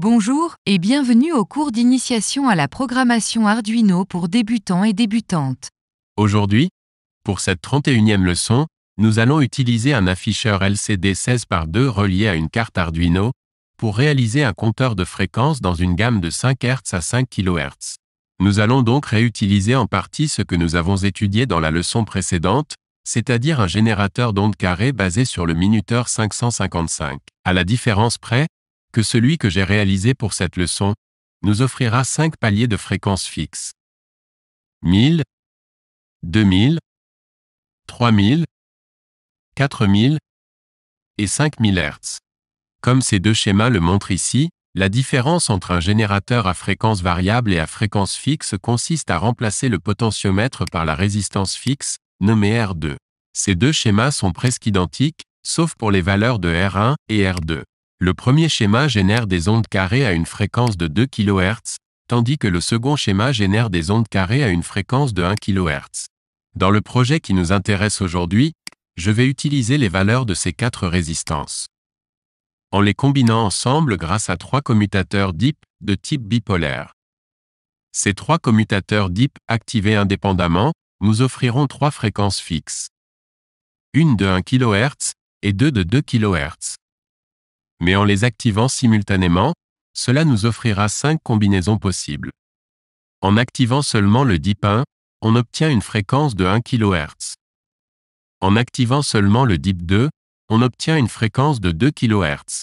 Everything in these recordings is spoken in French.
Bonjour et bienvenue au cours d'initiation à la programmation Arduino pour débutants et débutantes. Aujourd'hui, pour cette 31e leçon, nous allons utiliser un afficheur LCD 16 par 2 relié à une carte Arduino pour réaliser un compteur de fréquence dans une gamme de 5 Hz à 5 kHz. Nous allons donc réutiliser en partie ce que nous avons étudié dans la leçon précédente, c'est-à-dire un générateur d'ondes carrées basé sur le minuteur 555. À la différence près, que celui que j'ai réalisé pour cette leçon, nous offrira cinq paliers de fréquence fixe. 1000, 2000, 3000, 4000 et 5000 Hz. Comme ces deux schémas le montrent ici, la différence entre un générateur à fréquence variable et à fréquence fixe consiste à remplacer le potentiomètre par la résistance fixe, nommée R2. Ces deux schémas sont presque identiques, sauf pour les valeurs de R1 et R2. Le premier schéma génère des ondes carrées à une fréquence de 2 kHz, tandis que le second schéma génère des ondes carrées à une fréquence de 1 kHz. Dans le projet qui nous intéresse aujourd'hui, je vais utiliser les valeurs de ces quatre résistances. En les combinant ensemble grâce à trois commutateurs DIP de type bipolaire. Ces trois commutateurs DIP activés indépendamment nous offriront trois fréquences fixes. Une de 1 kHz et deux de 2 kHz mais en les activant simultanément, cela nous offrira 5 combinaisons possibles. En activant seulement le dip 1, on obtient une fréquence de 1 kHz. En activant seulement le dip 2, on obtient une fréquence de 2 kHz.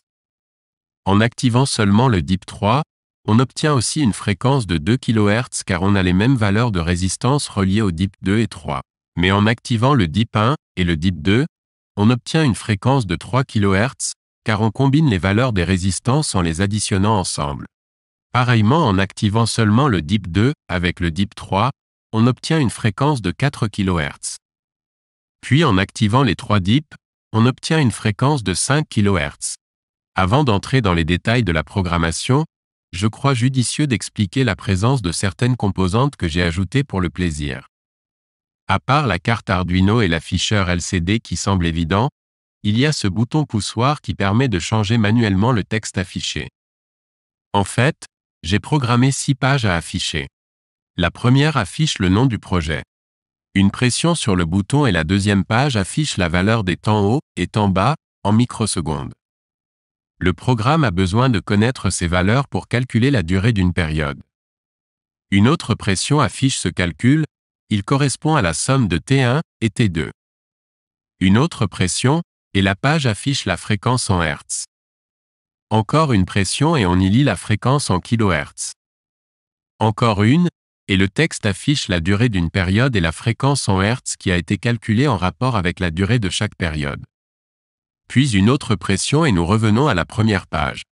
En activant seulement le dip 3, on obtient aussi une fréquence de 2 kHz car on a les mêmes valeurs de résistance reliées au DIP 2 et 3. Mais en activant le DIP 1 et le DIP 2, on obtient une fréquence de 3 kHz, car on combine les valeurs des résistances en les additionnant ensemble. Pareillement en activant seulement le DIP 2 avec le DIP 3, on obtient une fréquence de 4 kHz. Puis en activant les trois DIP, on obtient une fréquence de 5 kHz. Avant d'entrer dans les détails de la programmation, je crois judicieux d'expliquer la présence de certaines composantes que j'ai ajoutées pour le plaisir. À part la carte Arduino et l'afficheur LCD qui semblent évidents, il y a ce bouton poussoir qui permet de changer manuellement le texte affiché. En fait, j'ai programmé six pages à afficher. La première affiche le nom du projet. Une pression sur le bouton et la deuxième page affiche la valeur des temps haut et temps bas en microsecondes. Le programme a besoin de connaître ces valeurs pour calculer la durée d'une période. Une autre pression affiche ce calcul, il correspond à la somme de T1 et T2. Une autre pression et la page affiche la fréquence en Hertz. Encore une pression et on y lit la fréquence en kHz. Encore une, et le texte affiche la durée d'une période et la fréquence en Hertz qui a été calculée en rapport avec la durée de chaque période. Puis une autre pression et nous revenons à la première page.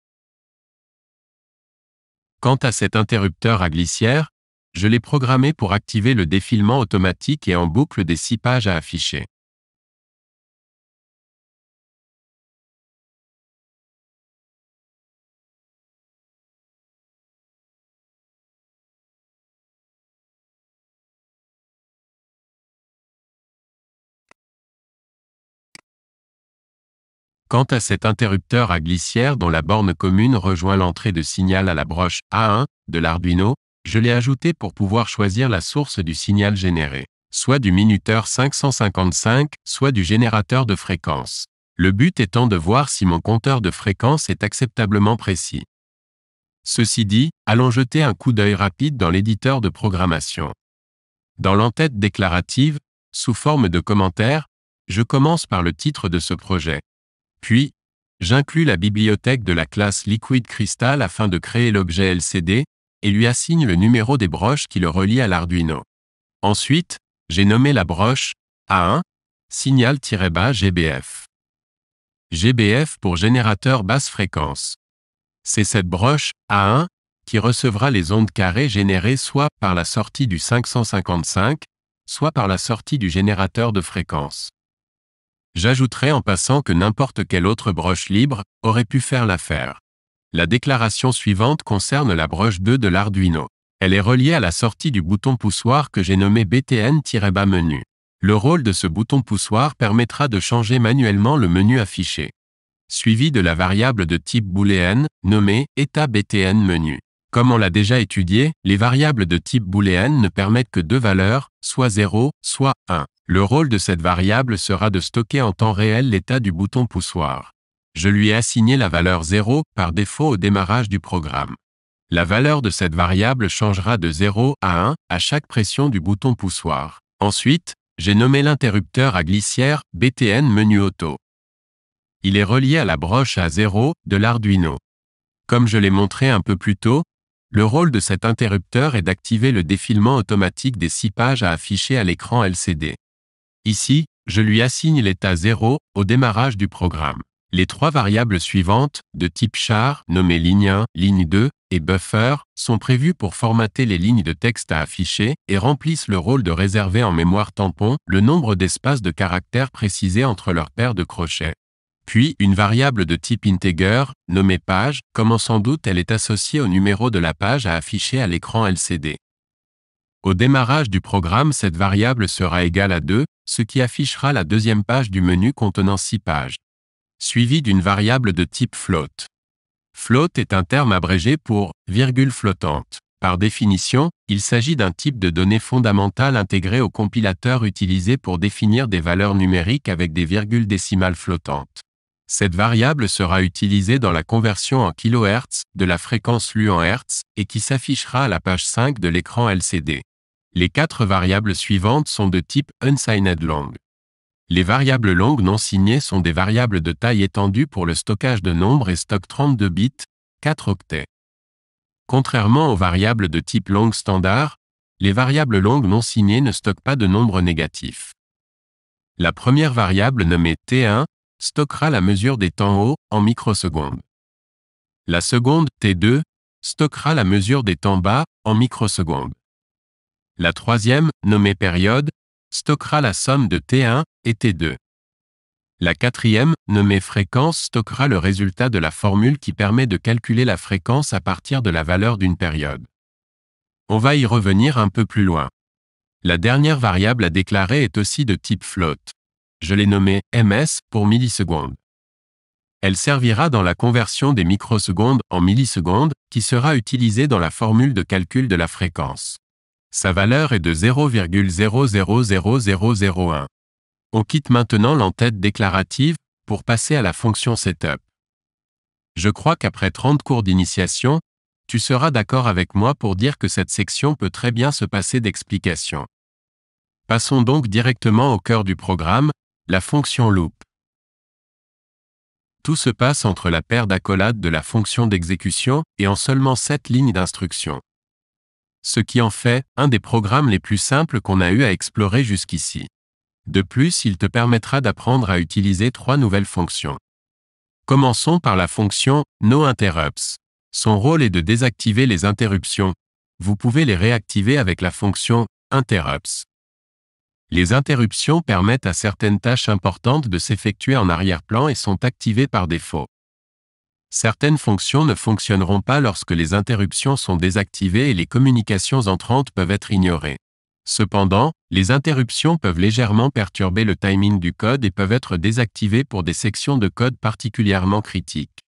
Quant à cet interrupteur à glissière, je l'ai programmé pour activer le défilement automatique et en boucle des six pages à afficher. Quant à cet interrupteur à glissière dont la borne commune rejoint l'entrée de signal à la broche A1 de l'Arduino, je l'ai ajouté pour pouvoir choisir la source du signal généré, soit du minuteur 555, soit du générateur de fréquence. Le but étant de voir si mon compteur de fréquence est acceptablement précis. Ceci dit, allons jeter un coup d'œil rapide dans l'éditeur de programmation. Dans l'entête déclarative, sous forme de commentaire, je commence par le titre de ce projet. Puis, j'inclus la bibliothèque de la classe Liquid Crystal afin de créer l'objet LCD, et lui assigne le numéro des broches qui le relient à l'Arduino. Ensuite, j'ai nommé la broche A1, signal-bas GBF. GBF pour générateur basse fréquence. C'est cette broche A1 qui recevra les ondes carrées générées soit par la sortie du 555, soit par la sortie du générateur de fréquence. J'ajouterai en passant que n'importe quelle autre broche libre aurait pu faire l'affaire. La déclaration suivante concerne la broche 2 de l'Arduino. Elle est reliée à la sortie du bouton poussoir que j'ai nommé BTN-menu. Le rôle de ce bouton poussoir permettra de changer manuellement le menu affiché. Suivi de la variable de type booléen, nommée état BTN menu. Comme on l'a déjà étudié, les variables de type booléen ne permettent que deux valeurs, soit 0, soit 1. Le rôle de cette variable sera de stocker en temps réel l'état du bouton poussoir. Je lui ai assigné la valeur 0 par défaut au démarrage du programme. La valeur de cette variable changera de 0 à 1 à chaque pression du bouton poussoir. Ensuite, j'ai nommé l'interrupteur à glissière BTN menu auto. Il est relié à la broche à 0 de l'Arduino. Comme je l'ai montré un peu plus tôt, le rôle de cet interrupteur est d'activer le défilement automatique des 6 pages à afficher à l'écran LCD. Ici, je lui assigne l'état 0 au démarrage du programme. Les trois variables suivantes, de type char, nommées ligne 1, ligne 2 et buffer, sont prévues pour formater les lignes de texte à afficher et remplissent le rôle de réserver en mémoire tampon le nombre d'espaces de caractères précisés entre leurs paires de crochets. Puis une variable de type integer, nommée page, comment sans doute elle est associée au numéro de la page à afficher à l'écran LCD. Au démarrage du programme, cette variable sera égale à 2, ce qui affichera la deuxième page du menu contenant 6 pages, suivie d'une variable de type float. Float est un terme abrégé pour virgule flottante. Par définition, il s'agit d'un type de données fondamentales intégré au compilateur utilisé pour définir des valeurs numériques avec des virgules décimales flottantes. Cette variable sera utilisée dans la conversion en kHz de la fréquence lue en Hertz et qui s'affichera à la page 5 de l'écran LCD. Les quatre variables suivantes sont de type unsigned long. Les variables longues non signées sont des variables de taille étendue pour le stockage de nombres et stockent 32 bits, 4 octets. Contrairement aux variables de type long standard, les variables longues non signées ne stockent pas de nombres négatifs. La première variable nommée T1 stockera la mesure des temps hauts en microsecondes. La seconde T2 stockera la mesure des temps bas en microsecondes. La troisième, nommée période, stockera la somme de T1 et T2. La quatrième, nommée fréquence, stockera le résultat de la formule qui permet de calculer la fréquence à partir de la valeur d'une période. On va y revenir un peu plus loin. La dernière variable à déclarer est aussi de type float. Je l'ai nommée ms pour millisecondes. Elle servira dans la conversion des microsecondes en millisecondes, qui sera utilisée dans la formule de calcul de la fréquence. Sa valeur est de 0,000001. On quitte maintenant l'entête déclarative pour passer à la fonction setup. Je crois qu'après 30 cours d'initiation, tu seras d'accord avec moi pour dire que cette section peut très bien se passer d'explication. Passons donc directement au cœur du programme, la fonction loop. Tout se passe entre la paire d'accolades de la fonction d'exécution et en seulement 7 lignes d'instruction ce qui en fait un des programmes les plus simples qu'on a eu à explorer jusqu'ici. De plus, il te permettra d'apprendre à utiliser trois nouvelles fonctions. Commençons par la fonction No Interrupts. Son rôle est de désactiver les interruptions. Vous pouvez les réactiver avec la fonction Interrupts. Les interruptions permettent à certaines tâches importantes de s'effectuer en arrière-plan et sont activées par défaut. Certaines fonctions ne fonctionneront pas lorsque les interruptions sont désactivées et les communications entrantes peuvent être ignorées. Cependant, les interruptions peuvent légèrement perturber le timing du code et peuvent être désactivées pour des sections de code particulièrement critiques.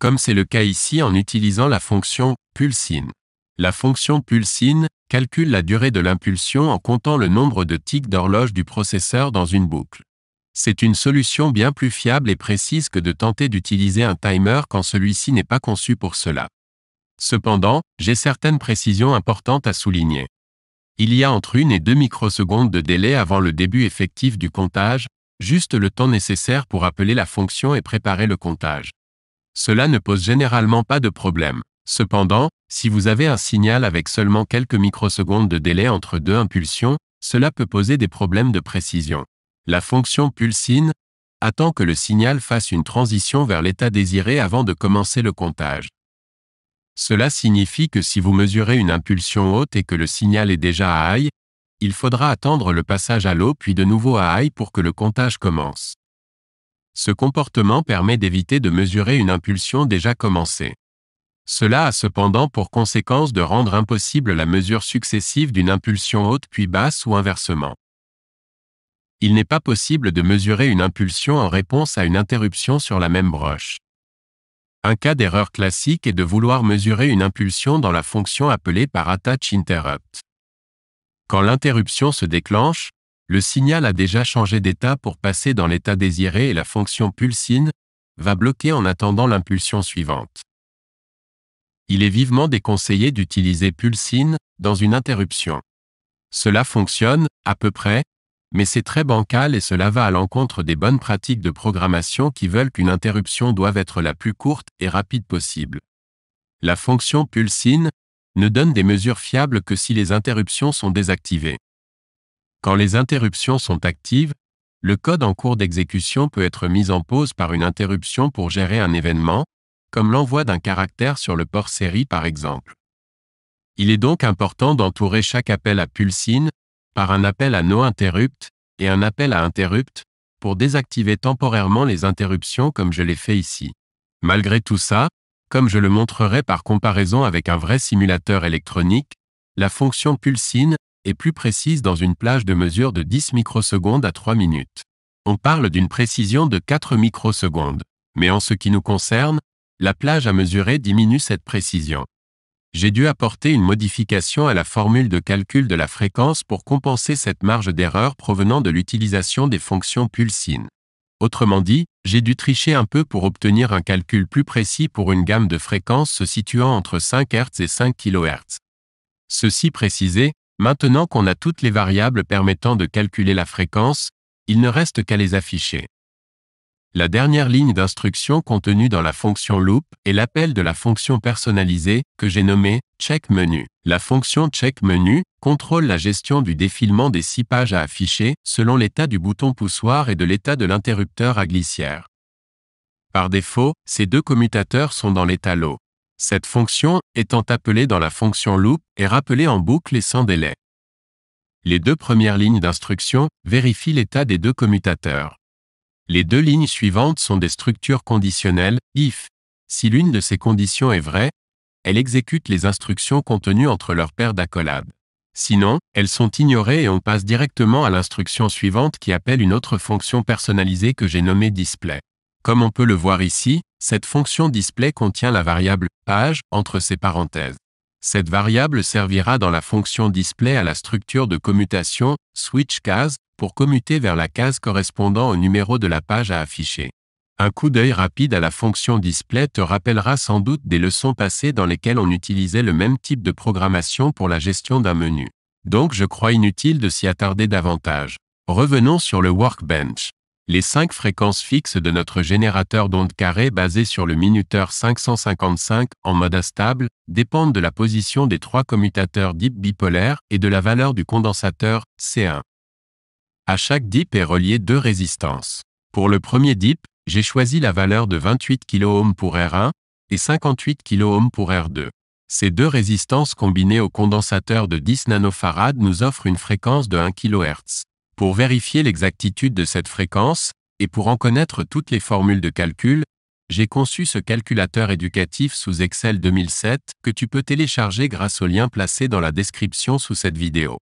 Comme c'est le cas ici en utilisant la fonction pulsine. La fonction pulsine calcule la durée de l'impulsion en comptant le nombre de tics d'horloge du processeur dans une boucle. C'est une solution bien plus fiable et précise que de tenter d'utiliser un timer quand celui-ci n'est pas conçu pour cela. Cependant, j'ai certaines précisions importantes à souligner. Il y a entre une et deux microsecondes de délai avant le début effectif du comptage, juste le temps nécessaire pour appeler la fonction et préparer le comptage. Cela ne pose généralement pas de problème. Cependant, si vous avez un signal avec seulement quelques microsecondes de délai entre deux impulsions, cela peut poser des problèmes de précision la fonction pulsine, attend que le signal fasse une transition vers l'état désiré avant de commencer le comptage. Cela signifie que si vous mesurez une impulsion haute et que le signal est déjà à high, il faudra attendre le passage à l'eau puis de nouveau à high pour que le comptage commence. Ce comportement permet d'éviter de mesurer une impulsion déjà commencée. Cela a cependant pour conséquence de rendre impossible la mesure successive d'une impulsion haute puis basse ou inversement il n'est pas possible de mesurer une impulsion en réponse à une interruption sur la même broche. Un cas d'erreur classique est de vouloir mesurer une impulsion dans la fonction appelée par attach interrupt. Quand l'interruption se déclenche, le signal a déjà changé d'état pour passer dans l'état désiré et la fonction pulsine va bloquer en attendant l'impulsion suivante. Il est vivement déconseillé d'utiliser pulsine dans une interruption. Cela fonctionne, à peu près, mais c'est très bancal et cela va à l'encontre des bonnes pratiques de programmation qui veulent qu'une interruption doive être la plus courte et rapide possible. La fonction pulsine ne donne des mesures fiables que si les interruptions sont désactivées. Quand les interruptions sont actives, le code en cours d'exécution peut être mis en pause par une interruption pour gérer un événement, comme l'envoi d'un caractère sur le port série par exemple. Il est donc important d'entourer chaque appel à pulsine par un appel à interrupt et un appel à interrupt, pour désactiver temporairement les interruptions comme je l'ai fait ici. Malgré tout ça, comme je le montrerai par comparaison avec un vrai simulateur électronique, la fonction pulsine est plus précise dans une plage de mesure de 10 microsecondes à 3 minutes. On parle d'une précision de 4 microsecondes, mais en ce qui nous concerne, la plage à mesurer diminue cette précision j'ai dû apporter une modification à la formule de calcul de la fréquence pour compenser cette marge d'erreur provenant de l'utilisation des fonctions pulsines. Autrement dit, j'ai dû tricher un peu pour obtenir un calcul plus précis pour une gamme de fréquences se situant entre 5 Hz et 5 kHz. Ceci précisé, maintenant qu'on a toutes les variables permettant de calculer la fréquence, il ne reste qu'à les afficher. La dernière ligne d'instruction contenue dans la fonction loop est l'appel de la fonction personnalisée, que j'ai nommée check menu. La fonction check menu contrôle la gestion du défilement des six pages à afficher selon l'état du bouton poussoir et de l'état de l'interrupteur à glissière. Par défaut, ces deux commutateurs sont dans l'état low. Cette fonction, étant appelée dans la fonction loop, est rappelée en boucle et sans délai. Les deux premières lignes d'instruction vérifient l'état des deux commutateurs. Les deux lignes suivantes sont des structures conditionnelles, if. Si l'une de ces conditions est vraie, elle exécute les instructions contenues entre leurs paires d'accolades. Sinon, elles sont ignorées et on passe directement à l'instruction suivante qui appelle une autre fonction personnalisée que j'ai nommée display. Comme on peut le voir ici, cette fonction display contient la variable page entre ses parenthèses. Cette variable servira dans la fonction display à la structure de commutation switch case pour commuter vers la case correspondant au numéro de la page à afficher. Un coup d'œil rapide à la fonction display te rappellera sans doute des leçons passées dans lesquelles on utilisait le même type de programmation pour la gestion d'un menu. Donc je crois inutile de s'y attarder davantage. Revenons sur le workbench. Les cinq fréquences fixes de notre générateur d'ondes carrées basé sur le minuteur 555 en mode instable dépendent de la position des trois commutateurs d'IP bipolaires et de la valeur du condensateur C1. À chaque dip est relié deux résistances. Pour le premier dip, j'ai choisi la valeur de 28 kOhm pour R1 et 58 kOhm pour R2. Ces deux résistances combinées au condensateur de 10 nF nous offrent une fréquence de 1 kHz. Pour vérifier l'exactitude de cette fréquence, et pour en connaître toutes les formules de calcul, j'ai conçu ce calculateur éducatif sous Excel 2007 que tu peux télécharger grâce au lien placé dans la description sous cette vidéo.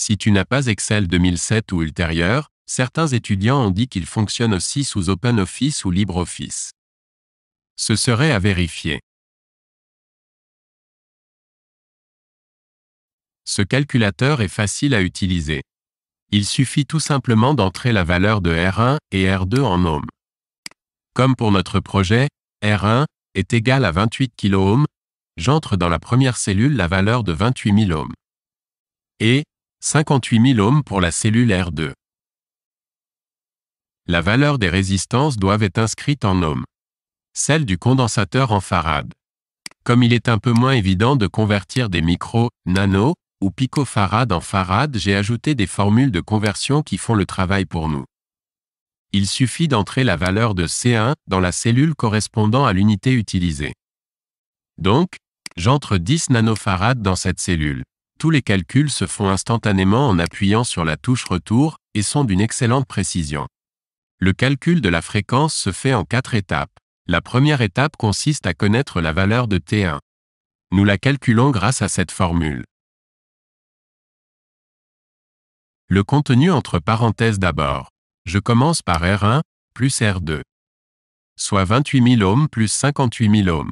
Si tu n'as pas Excel 2007 ou ultérieur, certains étudiants ont dit qu'il fonctionne aussi sous OpenOffice ou LibreOffice. Ce serait à vérifier. Ce calculateur est facile à utiliser. Il suffit tout simplement d'entrer la valeur de R1 et R2 en ohm. Comme pour notre projet, R1 est égal à 28 kOhm, j'entre dans la première cellule la valeur de 28 000 ohms. Et, 58 000 ohms pour la cellule R2. La valeur des résistances doivent être inscrite en ohms. Celle du condensateur en farad. Comme il est un peu moins évident de convertir des micro, nano ou picofarads en farad, j'ai ajouté des formules de conversion qui font le travail pour nous. Il suffit d'entrer la valeur de C1 dans la cellule correspondant à l'unité utilisée. Donc, j'entre 10 nanofarads dans cette cellule tous les calculs se font instantanément en appuyant sur la touche Retour et sont d'une excellente précision. Le calcul de la fréquence se fait en quatre étapes. La première étape consiste à connaître la valeur de T1. Nous la calculons grâce à cette formule. Le contenu entre parenthèses d'abord. Je commence par R1 plus R2. Soit 28 000 ohms plus 58 000 ohms.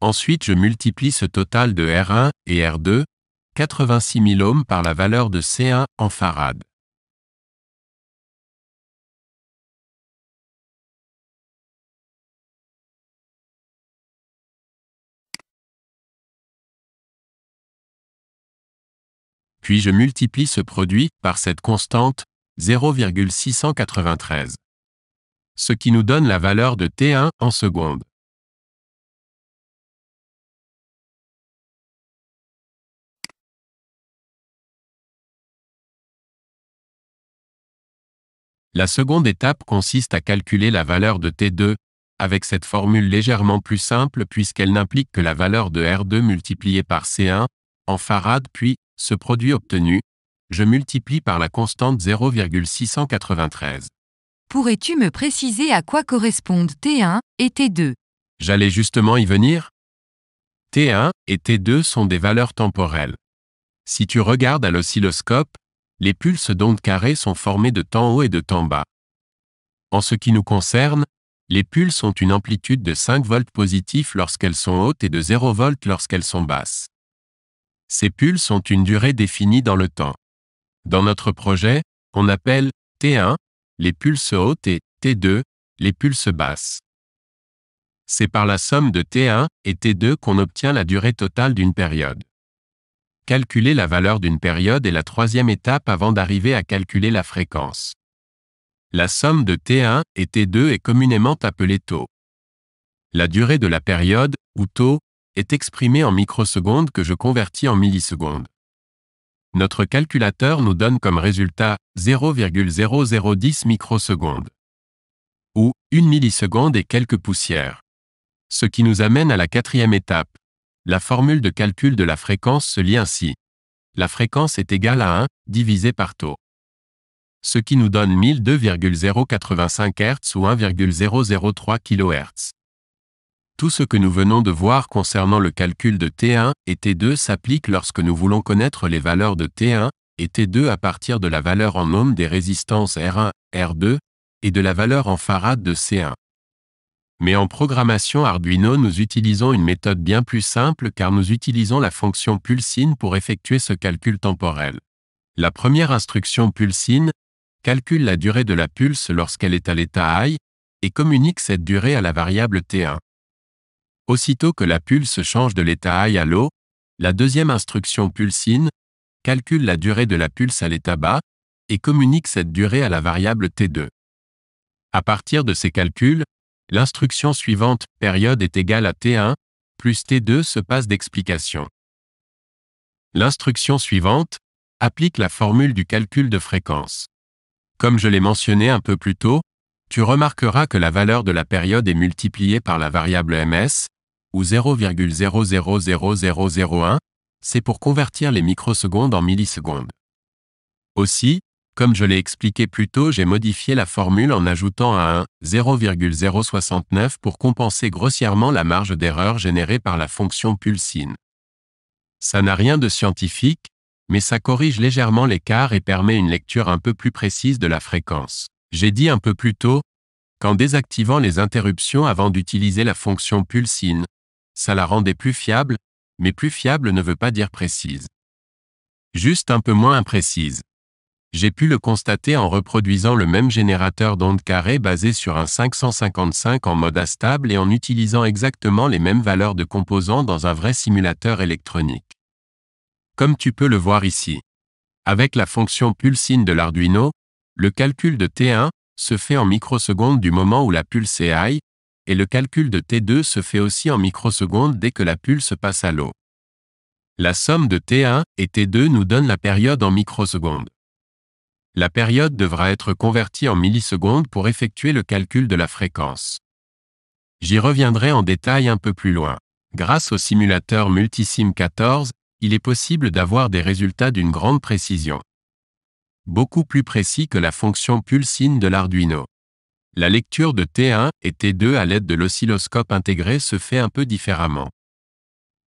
Ensuite je multiplie ce total de R1 et R2, 86 000 ohms par la valeur de C1 en farad. Puis je multiplie ce produit par cette constante, 0,693. Ce qui nous donne la valeur de T1 en seconde. La seconde étape consiste à calculer la valeur de T2, avec cette formule légèrement plus simple puisqu'elle n'implique que la valeur de R2 multipliée par C1, en farad puis, ce produit obtenu, je multiplie par la constante 0,693. Pourrais-tu me préciser à quoi correspondent T1 et T2 J'allais justement y venir. T1 et T2 sont des valeurs temporelles. Si tu regardes à l'oscilloscope, les pulses d'ondes carrées sont formées de temps haut et de temps bas. En ce qui nous concerne, les pulses ont une amplitude de 5 volts positifs lorsqu'elles sont hautes et de 0 volts lorsqu'elles sont basses. Ces pulses ont une durée définie dans le temps. Dans notre projet, on appelle T1 les pulses hautes et T2 les pulses basses. C'est par la somme de T1 et T2 qu'on obtient la durée totale d'une période calculer la valeur d'une période est la troisième étape avant d'arriver à calculer la fréquence. La somme de T1 et T2 est communément appelée taux. La durée de la période, ou taux, est exprimée en microsecondes que je convertis en millisecondes. Notre calculateur nous donne comme résultat 0,0010 microsecondes. Ou une milliseconde et quelques poussières. Ce qui nous amène à la quatrième étape, la formule de calcul de la fréquence se lit ainsi. La fréquence est égale à 1, divisé par taux. Ce qui nous donne 1002,085 Hz ou 1,003 kHz. Tout ce que nous venons de voir concernant le calcul de T1 et T2 s'applique lorsque nous voulons connaître les valeurs de T1 et T2 à partir de la valeur en ohm des résistances R1, R2 et de la valeur en farad de C1. Mais en programmation Arduino, nous utilisons une méthode bien plus simple car nous utilisons la fonction pulsine pour effectuer ce calcul temporel. La première instruction pulsine calcule la durée de la pulse lorsqu'elle est à l'état high et communique cette durée à la variable T1. Aussitôt que la pulse change de l'état high à l'eau, la deuxième instruction pulsine calcule la durée de la pulse à l'état bas et communique cette durée à la variable T2. À partir de ces calculs, L'instruction suivante, période est égale à T1, plus T2 se passe d'explication. L'instruction suivante, applique la formule du calcul de fréquence. Comme je l'ai mentionné un peu plus tôt, tu remarqueras que la valeur de la période est multipliée par la variable ms, ou 0,000001, c'est pour convertir les microsecondes en millisecondes. Aussi, comme je l'ai expliqué plus tôt, j'ai modifié la formule en ajoutant à 0,069 pour compenser grossièrement la marge d'erreur générée par la fonction pulsine. Ça n'a rien de scientifique, mais ça corrige légèrement l'écart et permet une lecture un peu plus précise de la fréquence. J'ai dit un peu plus tôt qu'en désactivant les interruptions avant d'utiliser la fonction pulsine, ça la rendait plus fiable, mais plus fiable ne veut pas dire précise. Juste un peu moins imprécise j'ai pu le constater en reproduisant le même générateur d'ondes carrées basé sur un 555 en mode stable et en utilisant exactement les mêmes valeurs de composants dans un vrai simulateur électronique. Comme tu peux le voir ici. Avec la fonction pulsine de l'Arduino, le calcul de T1 se fait en microsecondes du moment où la pulse est high, et le calcul de T2 se fait aussi en microsecondes dès que la pulse passe à l'eau. La somme de T1 et T2 nous donne la période en microsecondes la période devra être convertie en millisecondes pour effectuer le calcul de la fréquence. J'y reviendrai en détail un peu plus loin. Grâce au simulateur Multisim 14, il est possible d'avoir des résultats d'une grande précision. Beaucoup plus précis que la fonction pulsine de l'Arduino. La lecture de T1 et T2 à l'aide de l'oscilloscope intégré se fait un peu différemment.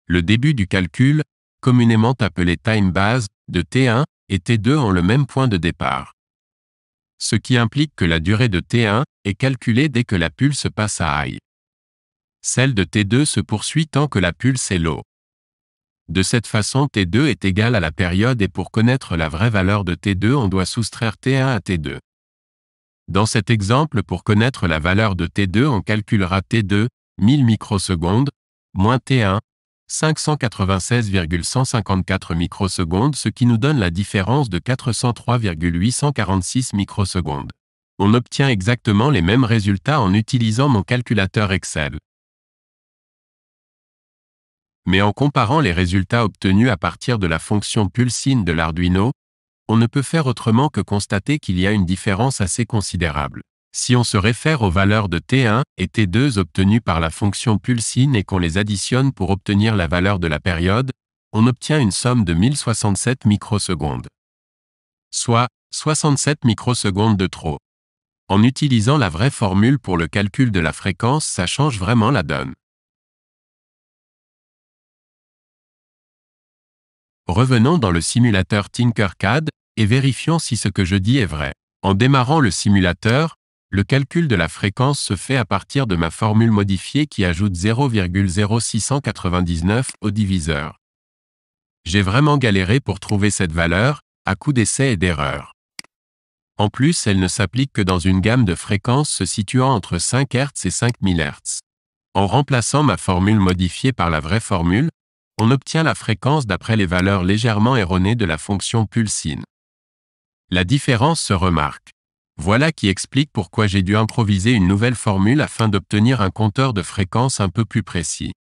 Le début du calcul, communément appelé time base, de T1 et T2 ont le même point de départ. Ce qui implique que la durée de T1 est calculée dès que la pulse passe à I. Celle de T2 se poursuit tant que la pulse est low. De cette façon, T2 est égal à la période et pour connaître la vraie valeur de T2, on doit soustraire T1 à T2. Dans cet exemple, pour connaître la valeur de T2, on calculera T2, 1000 microsecondes, moins T1, 596,154 microsecondes ce qui nous donne la différence de 403,846 microsecondes. On obtient exactement les mêmes résultats en utilisant mon calculateur Excel. Mais en comparant les résultats obtenus à partir de la fonction pulsine de l'Arduino, on ne peut faire autrement que constater qu'il y a une différence assez considérable. Si on se réfère aux valeurs de T1 et T2 obtenues par la fonction pulsine et qu'on les additionne pour obtenir la valeur de la période, on obtient une somme de 1067 microsecondes. Soit 67 microsecondes de trop. En utilisant la vraie formule pour le calcul de la fréquence, ça change vraiment la donne. Revenons dans le simulateur Tinkercad et vérifions si ce que je dis est vrai. En démarrant le simulateur, le calcul de la fréquence se fait à partir de ma formule modifiée qui ajoute 0,0699 au diviseur. J'ai vraiment galéré pour trouver cette valeur, à coup d'essai et d'erreur. En plus, elle ne s'applique que dans une gamme de fréquences se situant entre 5 Hz et 5000 Hz. En remplaçant ma formule modifiée par la vraie formule, on obtient la fréquence d'après les valeurs légèrement erronées de la fonction pulsine. La différence se remarque. Voilà qui explique pourquoi j'ai dû improviser une nouvelle formule afin d'obtenir un compteur de fréquence un peu plus précis.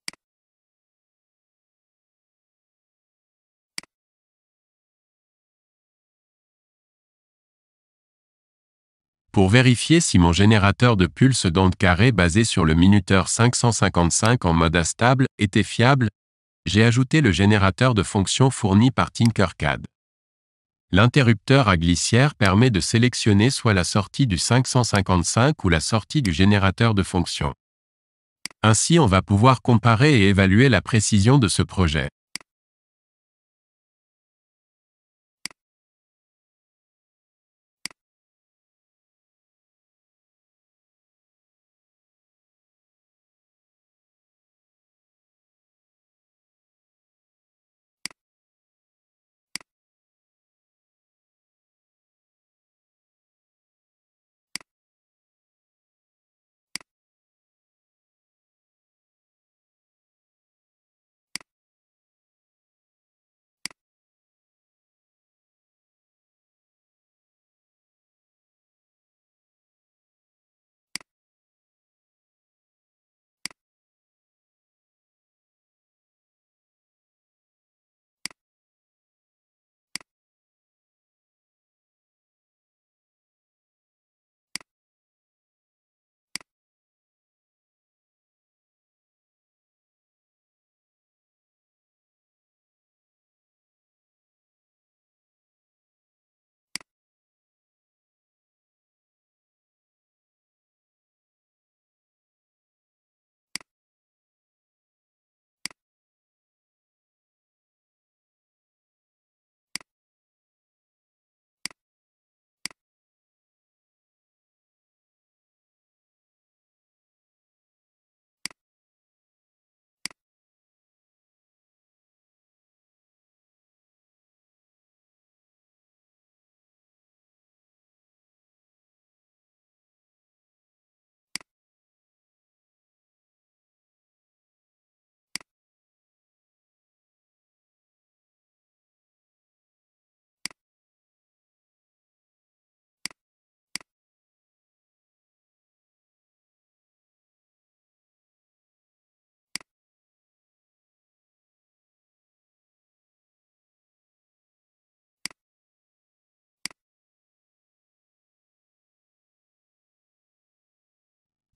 Pour vérifier si mon générateur de pulse d'onde carrée basé sur le minuteur 555 en mode stable était fiable, j'ai ajouté le générateur de fonctions fourni par Tinkercad. L'interrupteur à glissière permet de sélectionner soit la sortie du 555 ou la sortie du générateur de fonction. Ainsi, on va pouvoir comparer et évaluer la précision de ce projet.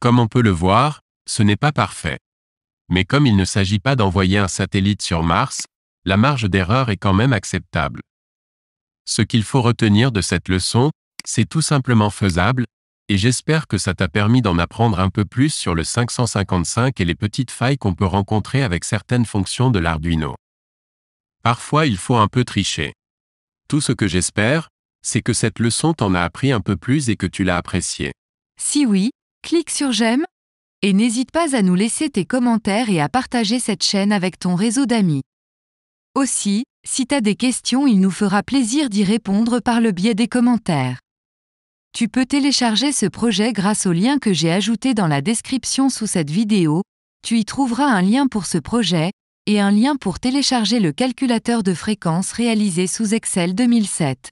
Comme on peut le voir, ce n'est pas parfait. Mais comme il ne s'agit pas d'envoyer un satellite sur Mars, la marge d'erreur est quand même acceptable. Ce qu'il faut retenir de cette leçon, c'est tout simplement faisable, et j'espère que ça t'a permis d'en apprendre un peu plus sur le 555 et les petites failles qu'on peut rencontrer avec certaines fonctions de l'Arduino. Parfois il faut un peu tricher. Tout ce que j'espère, c'est que cette leçon t'en a appris un peu plus et que tu l'as appréciée. Si oui, Clique sur j'aime et n'hésite pas à nous laisser tes commentaires et à partager cette chaîne avec ton réseau d'amis. Aussi, si tu as des questions, il nous fera plaisir d'y répondre par le biais des commentaires. Tu peux télécharger ce projet grâce au lien que j'ai ajouté dans la description sous cette vidéo, tu y trouveras un lien pour ce projet et un lien pour télécharger le calculateur de fréquence réalisé sous Excel 2007.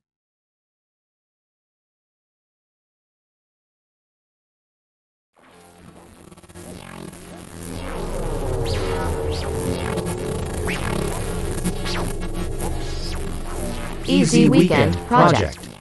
Easy Weekend Project.